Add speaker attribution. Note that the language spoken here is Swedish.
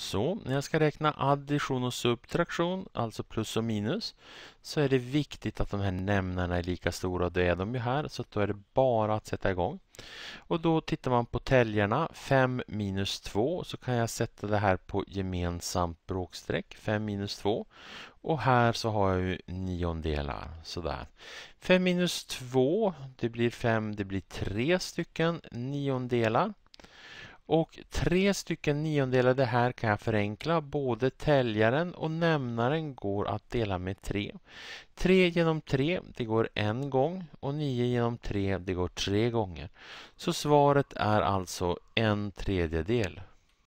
Speaker 1: Så när jag ska räkna addition och subtraktion, alltså plus och minus, så är det viktigt att de här nämnarna är lika stora. Det är de ju här, så då är det bara att sätta igång. Och då tittar man på täljarna, 5 minus 2, så kan jag sätta det här på gemensamt bråkstreck, 5 minus 2. Och här så har jag ju niondelar, sådär. 5 minus 2, det blir 5, det blir 3 stycken niondelar. Och tre stycken niondelade här kan jag förenkla. Både täljaren och nämnaren går att dela med tre. Tre genom tre, det går en gång och nio genom tre, det går tre gånger. Så svaret är alltså en tredjedel.